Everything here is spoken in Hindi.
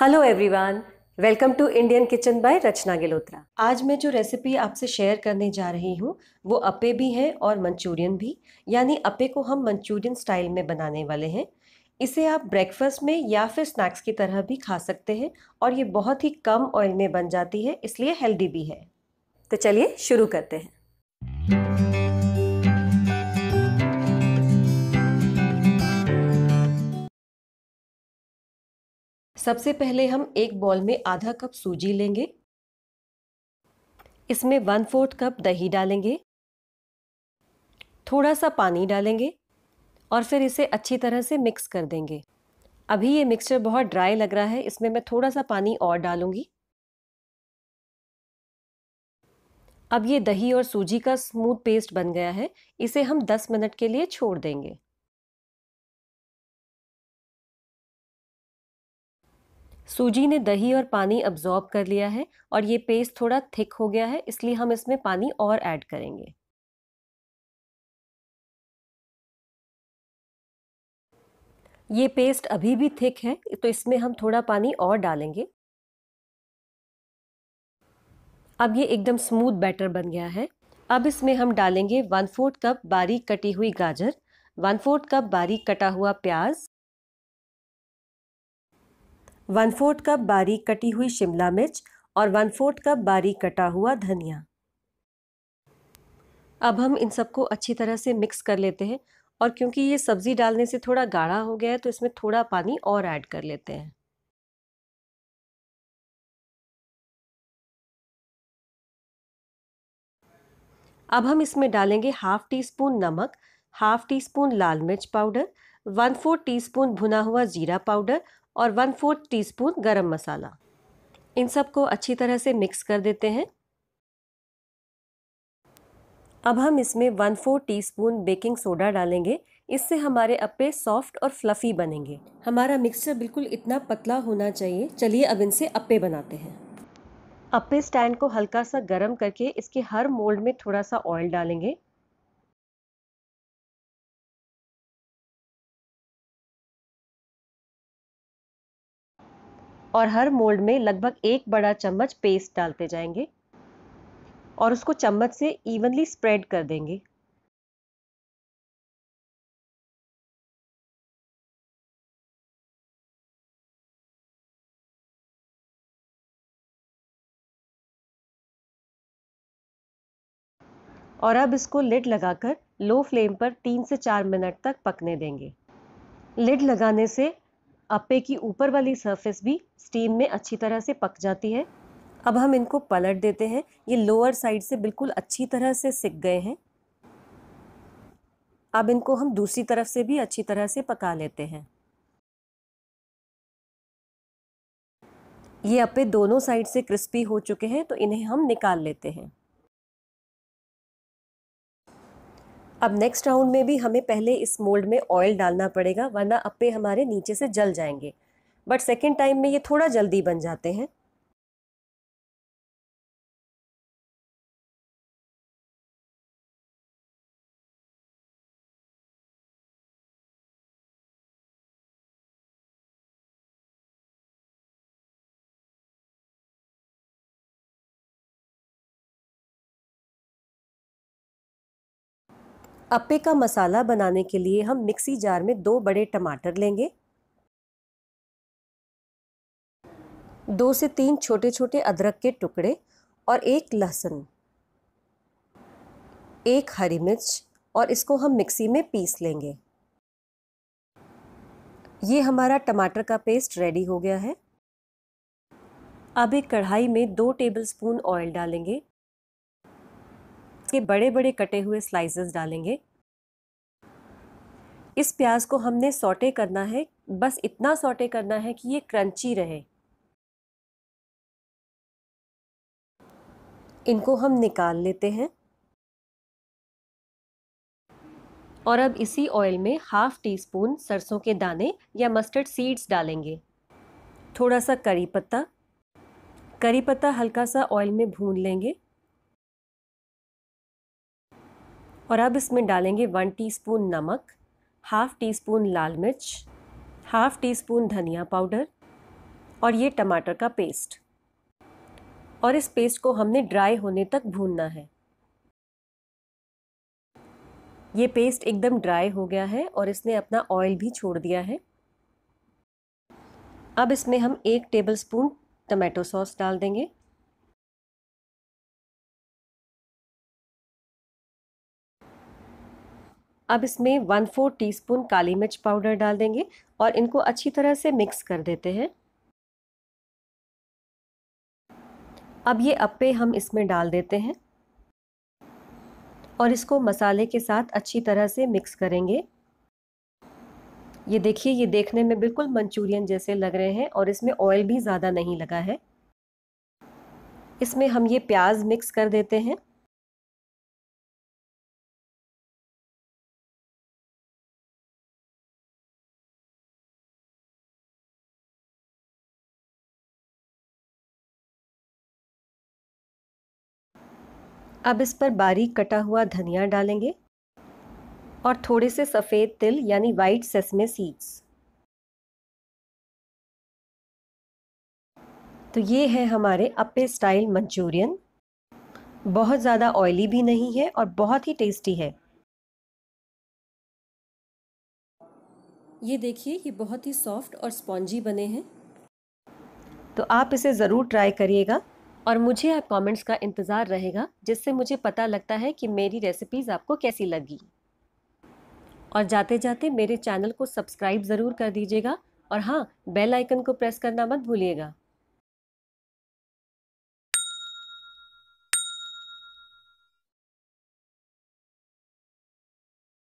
hello everyone welcome to Indian kitchen by Rachna Gilotra आज मैं जो रेसिपी आपसे शेयर करने जा रही हूँ वो अपे भी हैं और मंचूरियन भी यानी अपे को हम मंचूरियन स्टाइल में बनाने वाले हैं इसे आप ब्रेकफास्ट में या फिर स्नैक्स की तरह भी खा सकते हैं और ये बहुत ही कम ऑयल में बन जाती है इसलिए हेल्दी भी है तो चलिए शुरू करते हैं सबसे पहले हम एक बॉल में आधा कप सूजी लेंगे इसमें वन फोर्थ कप दही डालेंगे थोड़ा सा पानी डालेंगे और फिर इसे अच्छी तरह से मिक्स कर देंगे अभी ये मिक्सचर बहुत ड्राई लग रहा है इसमें मैं थोड़ा सा पानी और डालूंगी अब ये दही और सूजी का स्मूथ पेस्ट बन गया है इसे हम 10 मिनट के लिए छोड़ देंगे सूजी ने दही और पानी अब्जॉर्ब कर लिया है और ये पेस्ट थोड़ा थिक हो गया है इसलिए हम इसमें पानी और ऐड करेंगे ये पेस्ट अभी भी थिक है तो इसमें हम थोड़ा पानी और डालेंगे अब ये एकदम स्मूथ बैटर बन गया है अब इसमें हम डालेंगे वन फोर्थ कप बारीक कटी हुई गाजर वन फोर्थ कप बारीक कटा हुआ प्याज वन फोर्थ कप बारीक कटी हुई शिमला मिर्च और वन फोर्थ कप बारीक कटा हुआ धनिया अब हम इन सबको अच्छी तरह से मिक्स कर लेते हैं और क्योंकि ये सब्ज़ी डालने से थोड़ा गाढ़ा हो गया है तो इसमें थोड़ा पानी और ऐड कर लेते हैं अब हम इसमें डालेंगे हाफ टी स्पून नमक हाफ टी स्पून लाल मिर्च powder one four teaspoon भुना हुआ जीरा पाउडर और वन फोर्थ टी स्पून गर्म मसाला इन सबको अच्छी तरह से मिक्स कर देते हैं अब हम इसमें one four teaspoon baking soda डालेंगे इससे हमारे अप्पे सॉफ्ट और फ्लफ़ी बनेंगे हमारा मिक्सचर बिल्कुल इतना पतला होना चाहिए चलिए अब इनसे अप्पे बनाते हैं अप्पे स्टैंड को हल्का सा गर्म करके इसके हर मोल्ड में थोड़ा सा ऑयल डालेंगे और हर मोल्ड में लगभग एक बड़ा चम्मच पेस्ट डालते जाएंगे और उसको चम्मच से इवनली स्प्रेड कर देंगे और अब इसको लिड लगाकर लो फ्लेम पर तीन से चार मिनट तक पकने देंगे लिड लगाने से अपे की ऊपर वाली सरफेस भी स्टीम में अच्छी तरह से पक जाती है अब हम इनको पलट देते हैं ये लोअर साइड से बिल्कुल अच्छी तरह से सिक गए हैं अब इनको हम दूसरी तरफ से भी अच्छी तरह से पका लेते हैं ये अपे दोनों साइड से क्रिस्पी हो चुके हैं तो इन्हें हम निकाल लेते हैं अब नेक्स्ट राउंड में भी हमें पहले इस मोल्ड में ऑयल डालना पड़ेगा वरना अप्पे हमारे नीचे से जल जाएंगे बट सेकेंड टाइम में ये थोड़ा जल्दी बन जाते हैं अप्पे का मसाला बनाने के लिए हम मिक्सी जार में दो बड़े टमाटर लेंगे दो से तीन छोटे छोटे अदरक के टुकड़े और एक लहसुन एक हरी मिर्च और इसको हम मिक्सी में पीस लेंगे ये हमारा टमाटर का पेस्ट रेडी हो गया है अब एक कढ़ाई में दो टेबलस्पून ऑयल डालेंगे इसके बड़े बड़े कटे हुए स्लाइसेस डालेंगे इस प्याज को हमने सोटे करना है बस इतना सोटे करना है कि ये क्रंची रहे इनको हम निकाल लेते हैं और अब इसी ऑयल में हाफ टी स्पून सरसों के दाने या मस्टर्ड सीड्स डालेंगे थोड़ा सा करी पत्ता करी पत्ता हल्का सा ऑयल में भून लेंगे और अब इसमें डालेंगे वन टीस्पून नमक हाफ़ टी स्पून लाल मिर्च हाफ़ टी स्पून धनिया पाउडर और ये टमाटर का पेस्ट और इस पेस्ट को हमने ड्राई होने तक भूनना है ये पेस्ट एकदम ड्राई हो गया है और इसने अपना ऑयल भी छोड़ दिया है अब इसमें हम एक टेबलस्पून टमाटो सॉस डाल देंगे अब इसमें वन फोर टीस्पून काली मिर्च पाउडर डाल देंगे और इनको अच्छी तरह से मिक्स कर देते हैं अब ये अप्पे हम इसमें डाल देते हैं और इसको मसाले के साथ अच्छी तरह से मिक्स करेंगे ये देखिए ये देखने में बिल्कुल मंचूरियन जैसे लग रहे हैं और इसमें ऑयल भी ज़्यादा नहीं लगा है इसमें हम ये प्याज मिक्स कर देते हैं अब इस पर बारीक कटा हुआ धनिया डालेंगे और थोड़े से सफ़ेद तिल यानी वाइट सेसमे सीड्स तो ये है हमारे अप्पे स्टाइल मंचूरियन बहुत ज़्यादा ऑयली भी नहीं है और बहुत ही टेस्टी है ये देखिए ये बहुत ही सॉफ्ट और स्पॉन्जी बने हैं तो आप इसे ज़रूर ट्राई करिएगा और मुझे आप कमेंट्स का इंतज़ार रहेगा जिससे मुझे पता लगता है कि मेरी रेसिपीज़ आपको कैसी लगी और जाते जाते मेरे चैनल को सब्सक्राइब ज़रूर कर दीजिएगा और हाँ बेल आइकन को प्रेस करना मत भूलिएगा